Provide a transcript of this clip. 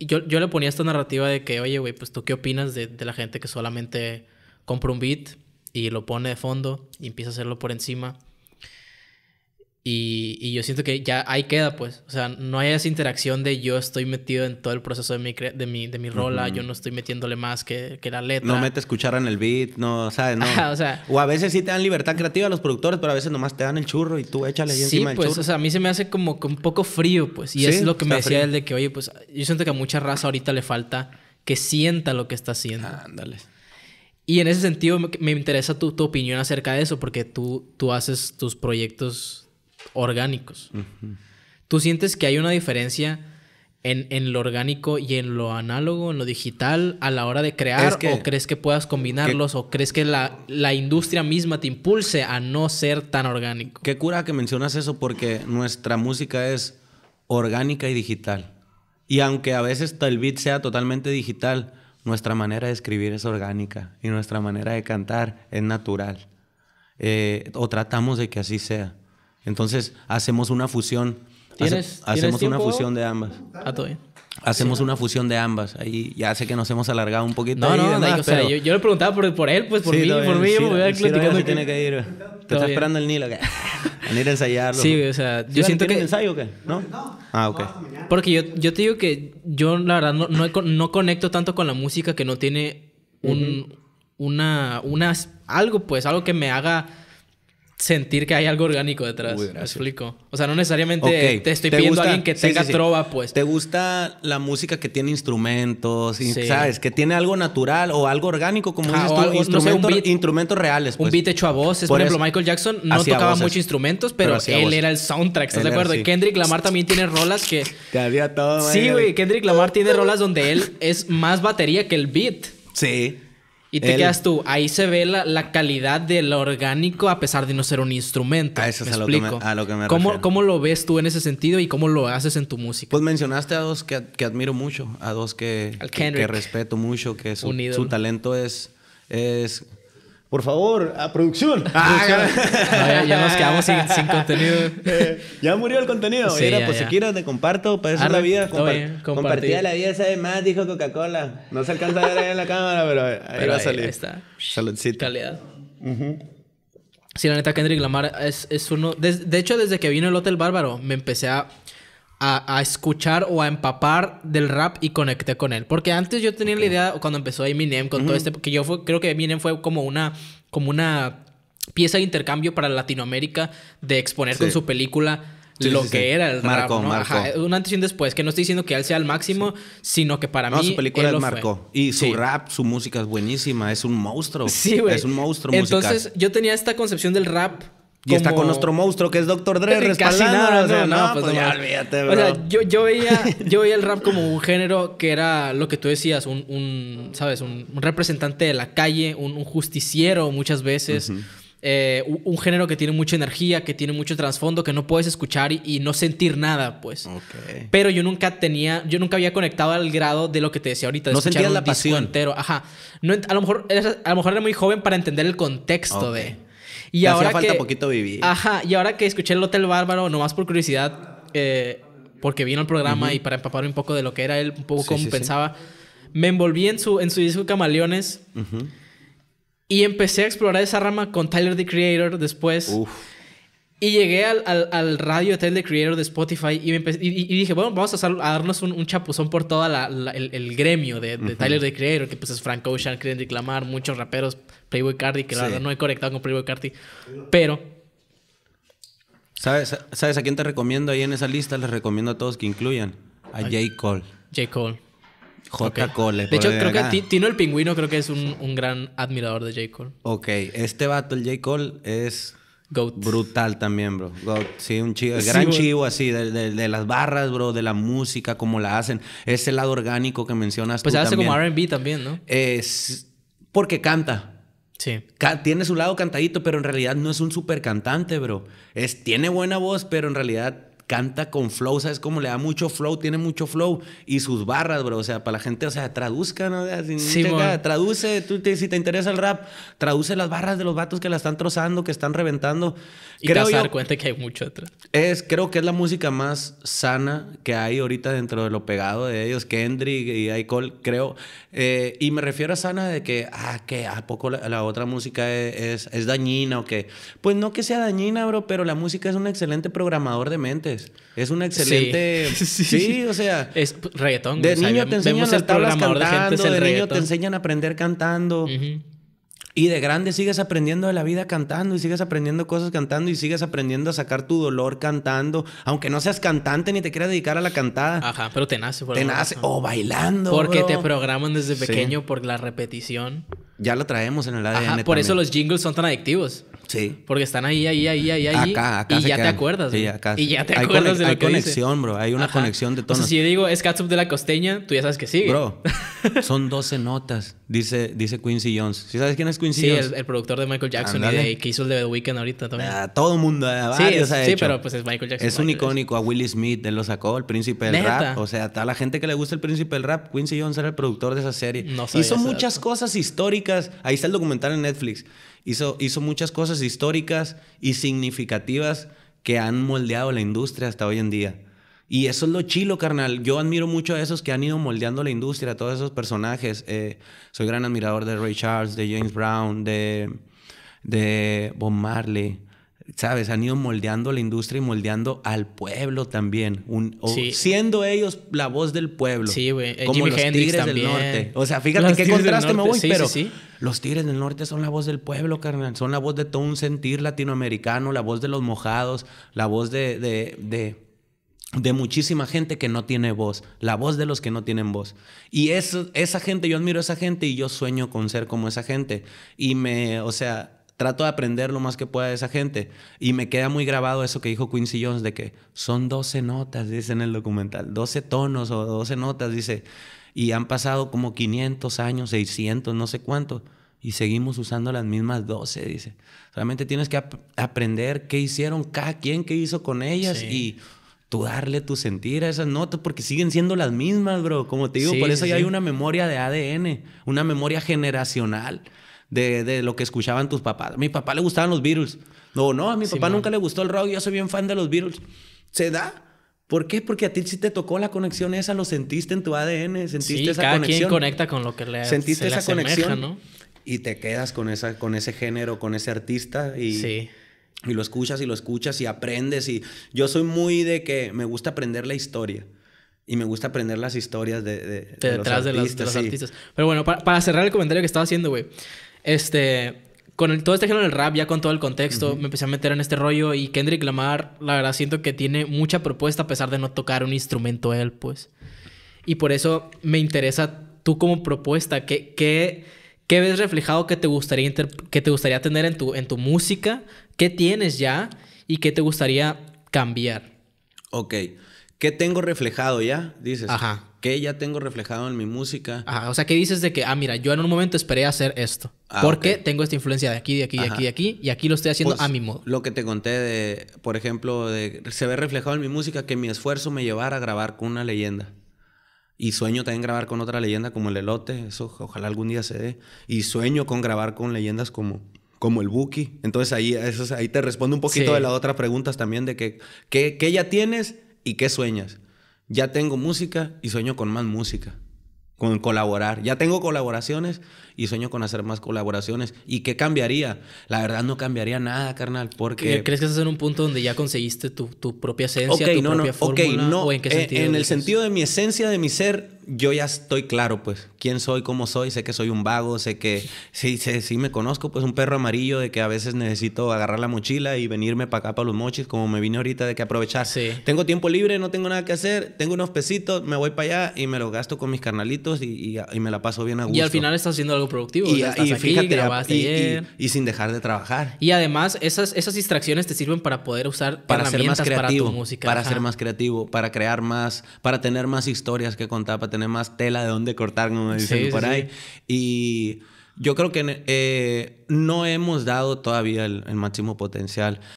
yo, yo le ponía esta narrativa de que, oye, güey, pues tú qué opinas de, de, la gente que solamente compra un beat y lo pone de fondo y empieza a hacerlo por encima y, y, yo siento que ya ahí queda, pues. O sea, no hay esa interacción de yo estoy metido en todo el proceso de mi, de mi, rola, yo no estoy metiéndole más que, que la letra. No metes cuchara en el beat, no, ¿sabes? No. o, a veces sí te dan libertad creativa a los productores, pero a veces nomás te dan el churro y tú échale ahí sí, encima pues, el churro. o sea, a mí se me hace como un poco frío, pues. Y es lo que me decía él de que, oye, pues yo siento que a mucha raza ahorita le falta que sienta lo que está haciendo. Ándale. Y en ese sentido me, interesa tu, tu, opinión acerca de eso, porque tú, tú haces tus proyectos orgánicos. ¿Tú sientes que hay una diferencia en, en, lo orgánico y en lo análogo, en lo digital, a la hora de crear? ¿O crees que puedas combinarlos? ¿O crees que la, la, industria misma te impulse a no ser tan orgánico? Qué cura que mencionas eso porque nuestra música es orgánica y digital. Y aunque a veces tal beat sea totalmente digital, nuestra manera de escribir es orgánica y nuestra manera de cantar es natural. Eh, o tratamos de que así sea. Entonces hacemos una fusión. ¿Tienes, hacemos una fusión de ambas. Ah, todo bien. Hacemos una fusión de ambas. Ahí ya sé que nos hemos alargado un poquito. No, no, no, o sea, yo, le preguntaba por, él, pues por mí, por mí, yo me voy a Que... tiene que ir. Te está esperando el Nilo, que... a ir ensayarlo. Sí, o sea, yo siento que... ensayo o qué? ¿No? Ah, ok. Porque yo, yo te digo que yo, la verdad, no, no, conecto tanto con la música que no tiene un... Una... Unas... Algo, pues, algo que me haga sentir que hay algo orgánico detrás. ¿Me explico? O sea, no necesariamente te estoy pidiendo a alguien que tenga trova, pues. ¿Te gusta la música que tiene instrumentos? ¿Sabes? Que tiene algo natural o algo orgánico, como ah, instrumentos, reales. Un pues. beat hecho a voz. Por, ejemplo, Michael Jackson no tocaba muchos instrumentos, pero, él era el soundtrack. ¿Estás de acuerdo? Kendrick Lamar también tiene rolas que. Te había todo. Sí, güey. Kendrick Lamar tiene rolas donde él es más batería que el beat. Sí. Y te quedas tú, ahí se ve la, calidad del orgánico a pesar de no ser un instrumento. A ah, eso es lo, que me, ¿Cómo, ¿Cómo lo ves tú en ese sentido y cómo lo haces en tu música? Pues mencionaste a dos que, admiro mucho, a dos que, que, respeto mucho, que su, su talento es, es por favor, a producción. Ah, ya, nos quedamos sin, contenido. Eh, ya murió el contenido. Era, pues si quieres te comparto, para eso es la vida. Compa compartida la vida sabe más, dijo Coca-Cola. No se alcanza a ver ahí en la cámara, pero ahí va a salir. está. Saludcita. Calidad. Sí, la neta, Kendrick Lamar es, es uno... de, hecho, desde que vino el Hotel Bárbaro, me empecé a a, escuchar o a empapar del rap y conecté con él. Porque antes yo tenía la idea, cuando empezó Eminem, con todo este, que yo creo que Eminem fue como una, como una pieza de intercambio para Latinoamérica de exponer con su película. lo que era el marco, rap, un antes y un después, que no estoy diciendo que él sea el máximo, sino que para no, mí. su película él marcó. Y su rap, su música es buenísima, es un monstruo. Sí, güey. Es un monstruo Entonces, yo tenía esta concepción del rap y está con nuestro monstruo que es Doctor Dre respaldando. o sea, no, pues, no, pues olvídate, bro. O sea, yo, yo, veía, yo veía el rap como un género que era lo que tú decías, un, un ¿sabes? Un, representante de la calle, un, justiciero muchas veces. Eh, un, género que tiene mucha energía, que tiene mucho trasfondo, que no puedes escuchar y, no sentir nada, pues. Pero yo nunca tenía, yo nunca había conectado al grado de lo que te decía ahorita. De no sentías la pasión. Entero. Ajá. No, a, lo mejor, a lo mejor era muy joven para entender el contexto de. Y ahora falta que, poquito vivir. Ajá, y ahora que escuché el Hotel Bárbaro, nomás por curiosidad, eh, porque vino al programa y para empaparme un poco de lo que era él, un poco pensaba, me envolví en su, en su disco Camaleones. Y empecé a explorar esa rama con Tyler the Creator después. Uf. Y llegué al, al, al radio de The Creator de Spotify y, me empecé, y, dije, bueno, vamos a, darnos un, chapuzón por todo el, gremio de, de Tyler the Creator, que pues es Frank Ocean, Kendrick Lamar, muchos raperos, Playboy Cardi, que la verdad no he conectado con Playboy Cardi, pero... ¿Sabes, ¿Sabes a quién te recomiendo ahí en esa lista? Les recomiendo a todos que incluyan a J. Cole. J. Cole. J. Cole. De hecho, creo que Tino el Pingüino creo que es un, un gran admirador de J. Cole. Ok, este vato, el J. Cole, es Goat. Brutal también, bro. Goat. Sí, un chivo, El gran chivo así, de, las barras, bro, de la música, como la hacen. Ese lado orgánico que mencionas. Pues hace como RB también, ¿no? Es porque canta. Sí. tiene su lado cantadito, pero en realidad no es un super cantante, bro. Es, tiene buena voz, pero en realidad canta con flow, ¿sabes cómo? Le da mucho flow, tiene mucho flow. Y sus barras, bro, o sea, para la gente, o sea, traduzca, ¿no? traduce, tú te, si te interesa el rap, traduce las barras de los vatos que la están trozando, que están reventando. Y vas a dar cuenta que hay mucho detrás. Es, creo que es la música más sana que hay ahorita dentro de lo pegado de ellos, Kendrick y I creo. Eh, y me refiero a sana de que, ah, que a poco la, otra música e, es, es, dañina o que... Pues no que sea dañina, bro, pero la música es un excelente programador de mentes. Es una excelente. Sí, o sea. Es reggaetón. De niño te enseñan niño te enseñan a aprender cantando. Y de grande sigues aprendiendo de la vida cantando y sigues aprendiendo cosas cantando y sigues aprendiendo a sacar tu dolor cantando, aunque no seas cantante ni te quieras dedicar a la cantada. Ajá, pero te nace. te nace o bailando. Porque te programan desde pequeño por la repetición. Ya lo traemos en el ADN. por eso los jingles son tan adictivos. Sí. Porque están ahí, ahí, ahí, ahí, ahí. Acá, acá. Y ya te acuerdas. Y ya te acuerdas de lo conexión, bro. Hay una conexión de todo. si yo digo es Catsup de la Costeña, tú ya sabes que sigue. Bro, son 12 notas, dice, dice Quincy Jones. ¿Sí sabes quién es Quincy Jones? Sí, el, productor de Michael Jackson y que hizo el de The Weeknd ahorita también. Ah, todo el mundo. Eh, sí, ha hecho. sí pero pues es Michael Jackson. Es un icónico. A Willie Smith, él lo sacó, el príncipe del rap. O sea, a la gente que le gusta el príncipe del rap, Quincy Jones era el productor de esa serie. Hizo muchas cosas históricas. Ahí está el documental en Netflix. Hizo, muchas cosas históricas y significativas que han moldeado la industria hasta hoy en día. Y eso es lo chilo, carnal. Yo admiro mucho a esos que han ido moldeando la industria, a todos esos personajes. Eh, soy gran admirador de Ray Charles, de James Brown, de, de Bob Marley, sabes, han ido moldeando la industria y moldeando al pueblo también. Un, Siendo ellos la voz del pueblo. Sí, güey. Eh, como los Tigres del Norte. O sea, fíjate qué contraste me voy, sí, pero sí, los Tigres del Norte son la voz del pueblo, carnal. Son la voz de todo un sentir latinoamericano, la voz de los mojados, la voz de, de, de muchísima gente que no tiene voz, la voz de los que no tienen voz. Y esa gente, yo admiro a esa gente y yo sueño con ser como esa gente. Y me, o sea, trato de aprender lo más que pueda de esa gente. Y me queda muy grabado eso que dijo Quincy Jones de que son 12 notas, dice en el documental, 12 tonos o 12 notas, dice, y han pasado como 500 años, 600, no sé cuánto, y seguimos usando las mismas 12, dice. Realmente tienes que aprender qué hicieron cada quien, qué hizo con ellas y tú darle tu sentir a esas notas porque siguen siendo las mismas, bro. Como te digo, por eso hay una memoria de ADN, una memoria generacional de, lo que escuchaban tus papás. A mi papá le gustaban los Beatles. No, no, a mi papá nunca le gustó el rock, yo soy bien fan de los Beatles. Se da. ¿Por qué? Porque a ti sí te tocó la conexión esa, lo sentiste en tu ADN, sentiste esa esa cada quien conecta con lo que le Sentiste esa conexión. Y te quedas con, esa, con ese género, con ese artista y, y lo escuchas y lo escuchas y aprendes. Y yo soy muy de que me gusta aprender la historia. Y me gusta aprender las historias de, detrás los artistas, de, los, de artistas. Pero bueno, para, para, cerrar el comentario que estaba haciendo, güey. Este, con todo este género del rap, ya con todo el contexto, me empecé a meter en este rollo y Kendrick Lamar, la verdad, siento que tiene mucha propuesta a pesar de no tocar un instrumento él, pues. Y por eso me interesa tú como propuesta, ¿qué, qué, ves reflejado que te gustaría, que te gustaría tener en tu, en tu música? ¿Qué tienes ya y qué te gustaría cambiar? Ok. ¿Qué tengo reflejado ya? Dices. Ajá que ya tengo reflejado en mi música. ah, o sea, ¿qué dices de que, ah, mira, yo en un momento esperé hacer esto? Ah, porque tengo esta influencia de aquí, de aquí, de aquí, de aquí, y aquí lo estoy haciendo pues, a mi modo. Lo que te conté de, por ejemplo, de, se ve reflejado en mi música que mi esfuerzo me llevara a grabar con una leyenda. Y sueño también grabar con otra leyenda como el elote, eso ojalá algún día se dé. Y sueño con grabar con leyendas como, como el Buki. Entonces ahí, eso, ahí te respondo un poquito de la otra preguntas también de que, ¿qué, qué ya tienes y qué sueñas? ya tengo música y sueño con más música, con colaborar. Ya tengo colaboraciones y sueño con hacer más colaboraciones. ¿Y qué cambiaría? La verdad no cambiaría nada, carnal, porque... ¿Crees que estás en un punto donde ya conseguiste tu, propia esencia, tu no, propia fórmula? no, eh, en el sentido de mi esencia, de mi ser, yo ya estoy claro, pues, quién soy, cómo soy, sé que soy un vago, sé que sí, sí, me conozco, pues, un perro amarillo de que a veces necesito agarrar la mochila y venirme para acá, para los mochis, como me vine ahorita, de que aprovechar. Tengo tiempo libre, no tengo nada que hacer, tengo unos pesitos, me voy para allá y me lo gasto con mis carnalitos y, me la paso bien a gusto. Y al final estás haciendo algo productivo. Y, estás y aquí, y, sin dejar de trabajar. Y además, esas, esas distracciones te sirven para poder usar para ser más creativo, para música. Para ser más creativo, para crear más, para tener más historias que contar, para tener tiene más tela de dónde cortar, como dicen por ahí. Y yo creo que eh, no hemos dado todavía el máximo potencial.